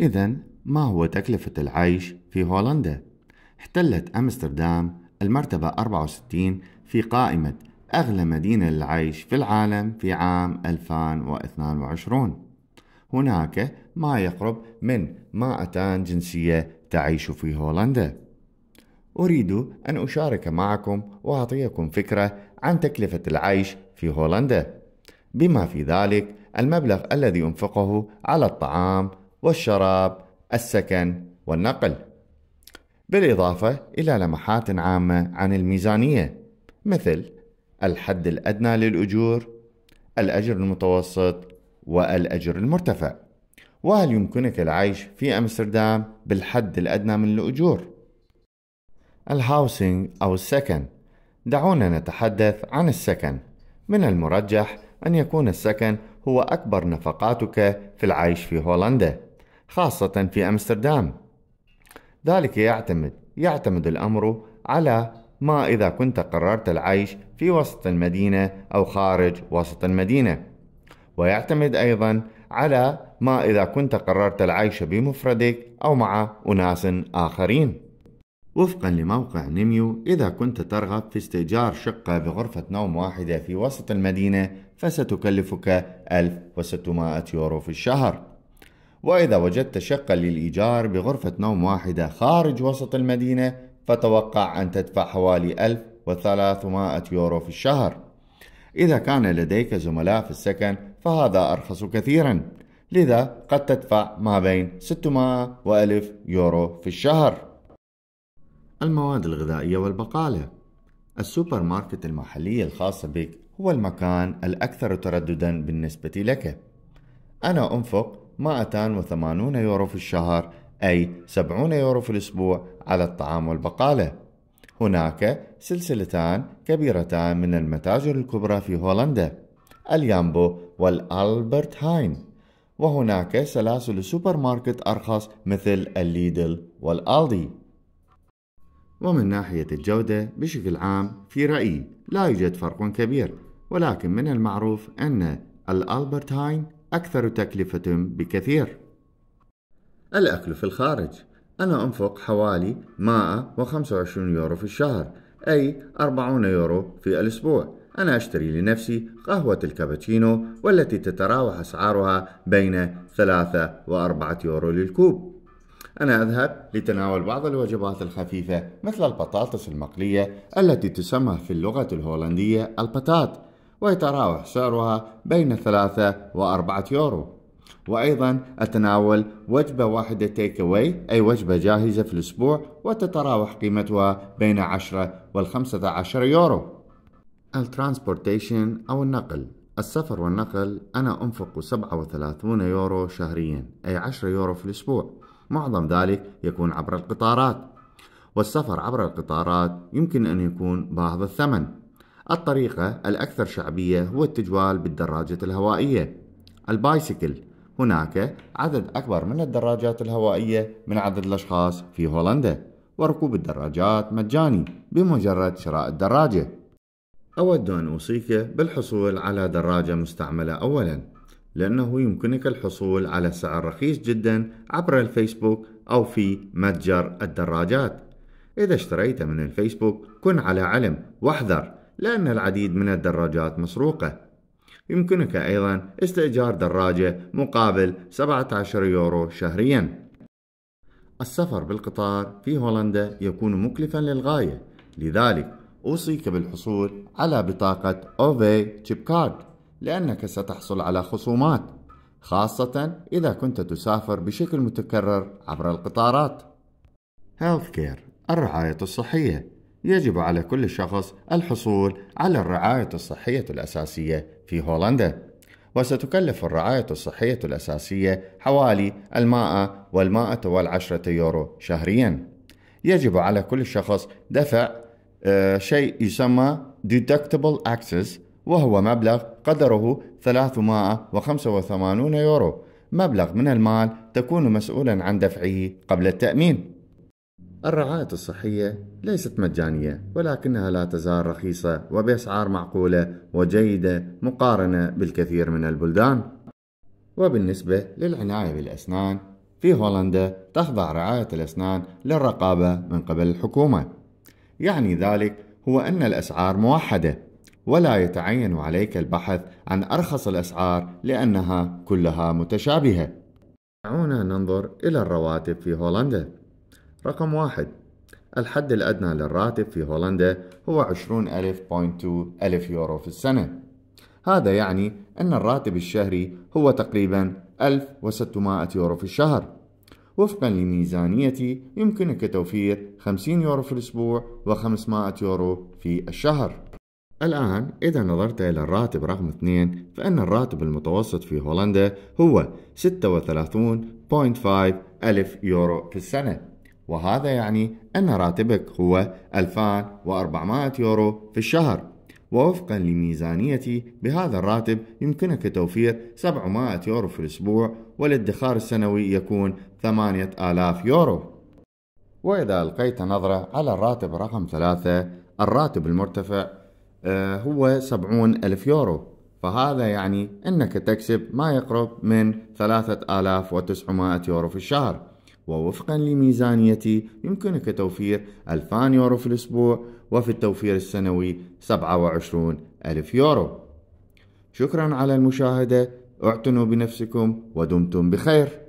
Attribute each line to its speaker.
Speaker 1: إذا ما هو تكلفة العيش في هولندا؟ احتلت أمستردام المرتبة 64 في قائمة أغلى مدينة للعيش في العالم في عام 2022 هناك ما يقرب من 200 جنسية تعيش في هولندا أريد أن أشارك معكم وأعطيكم فكرة عن تكلفة العيش في هولندا بما في ذلك المبلغ الذي أنفقه على الطعام والشراب السكن والنقل بالإضافة إلى لمحات عامة عن الميزانية مثل الحد الأدنى للأجور الأجر المتوسط والأجر المرتفع وهل يمكنك العيش في أمستردام بالحد الأدنى من الأجور؟ الهاوسينج أو السكن دعونا نتحدث عن السكن من المرجح أن يكون السكن هو أكبر نفقاتك في العيش في هولندا خاصة في أمستردام ذلك يعتمد يعتمد الأمر على ما إذا كنت قررت العيش في وسط المدينة أو خارج وسط المدينة ويعتمد أيضا على ما إذا كنت قررت العيش بمفردك أو مع أناس آخرين وفقا لموقع نيميو إذا كنت ترغب في استئجار شقة بغرفة نوم واحدة في وسط المدينة فستكلفك 1600 يورو في الشهر وإذا وجدت شقة للإيجار بغرفة نوم واحدة خارج وسط المدينة فتوقع أن تدفع حوالي 1300 يورو في الشهر إذا كان لديك زملاء في السكن فهذا أرخص كثيرا لذا قد تدفع ما بين 600 و 1000 يورو في الشهر المواد الغذائية والبقالة السوبر ماركت المحلي الخاص بك هو المكان الأكثر ترددا بالنسبة لك أنا أنفق 280 يورو في الشهر أي 70 يورو في الأسبوع على الطعام والبقالة هناك سلسلتان كبيرتان من المتاجر الكبرى في هولندا اليامبو والألبرت هاين وهناك سلاسل سوبر ماركت أرخص مثل الليدل والألدي ومن ناحية الجودة بشكل عام في رأيي لا يوجد فرق كبير ولكن من المعروف أن الألبرت هاين أكثر تكلفة بكثير الأكل في الخارج أنا أنفق حوالي 125 يورو في الشهر أي 40 يورو في الأسبوع أنا أشتري لنفسي قهوة الكابتشينو والتي تتراوح أسعارها بين 3 و4 يورو للكوب أنا أذهب لتناول بعض الوجبات الخفيفة مثل البطاطس المقلية التي تسمى في اللغة الهولندية البتات ويتراوح سعرها بين ثلاثة وأربعة يورو وأيضا أتناول وجبة واحدة تيك أواي أي وجبة جاهزة في الأسبوع وتتراوح قيمتها بين 10 والخمسة عشر يورو الترانسبورتيشن أو النقل السفر والنقل أنا أنفق 37 يورو شهريا أي 10 يورو في الأسبوع معظم ذلك يكون عبر القطارات والسفر عبر القطارات يمكن أن يكون باهظ الثمن الطريقة الأكثر شعبية هو التجوال بالدراجة الهوائية البايسكل هناك عدد أكبر من الدراجات الهوائية من عدد الأشخاص في هولندا وركوب الدراجات مجاني بمجرد شراء الدراجة أود أن أوصيك بالحصول على دراجة مستعملة أولا لأنه يمكنك الحصول على سعر رخيص جدا عبر الفيسبوك أو في متجر الدراجات إذا اشتريت من الفيسبوك كن على علم واحذر لأن العديد من الدراجات مسروقة يمكنك أيضا استئجار دراجة مقابل 17 يورو شهريا السفر بالقطار في هولندا يكون مكلفا للغاية لذلك أوصيك بالحصول على بطاقة أوفي تشيب كارد لأنك ستحصل على خصومات خاصة إذا كنت تسافر بشكل متكرر عبر القطارات هيلث كير الرعاية الصحية يجب على كل شخص الحصول على الرعاية الصحية الأساسية في هولندا وستكلف الرعاية الصحية الأساسية حوالي المائة والمائة والعشرة يورو شهريا يجب على كل شخص دفع آه، شيء يسمى deductible access وهو مبلغ قدره 385 يورو مبلغ من المال تكون مسؤولا عن دفعه قبل التأمين الرعاية الصحية ليست مجانية ولكنها لا تزال رخيصة وبأسعار معقولة وجيدة مقارنة بالكثير من البلدان وبالنسبة للعناية بالأسنان في هولندا تخضع رعاية الأسنان للرقابة من قبل الحكومة يعني ذلك هو أن الأسعار موحدة ولا يتعين عليك البحث عن أرخص الأسعار لأنها كلها متشابهة دعونا ننظر إلى الرواتب في هولندا رقم واحد الحد الأدنى للراتب في هولندا هو 20.2 ألف, ألف يورو في السنة هذا يعني أن الراتب الشهري هو تقريبا 1600 يورو في الشهر وفقا لميزانيتي يمكنك توفير 50 يورو في الأسبوع و500 يورو في الشهر الآن إذا نظرت إلى الراتب رقم 2 فإن الراتب المتوسط في هولندا هو 36.5 ألف يورو في السنة وهذا يعني أن راتبك هو 2400 يورو في الشهر ووفقا لميزانيتي بهذا الراتب يمكنك توفير 700 يورو في الأسبوع والادخار السنوي يكون 8000 يورو وإذا ألقيت نظرة على الراتب رقم ثلاثة الراتب المرتفع آه، هو 70 ألف يورو فهذا يعني أنك تكسب ما يقرب من 3900 يورو في الشهر ووفقا لميزانيتي يمكنك توفير 2000 يورو في الأسبوع وفي التوفير السنوي 27 ألف يورو شكرا على المشاهدة اعتنوا بنفسكم ودمتم بخير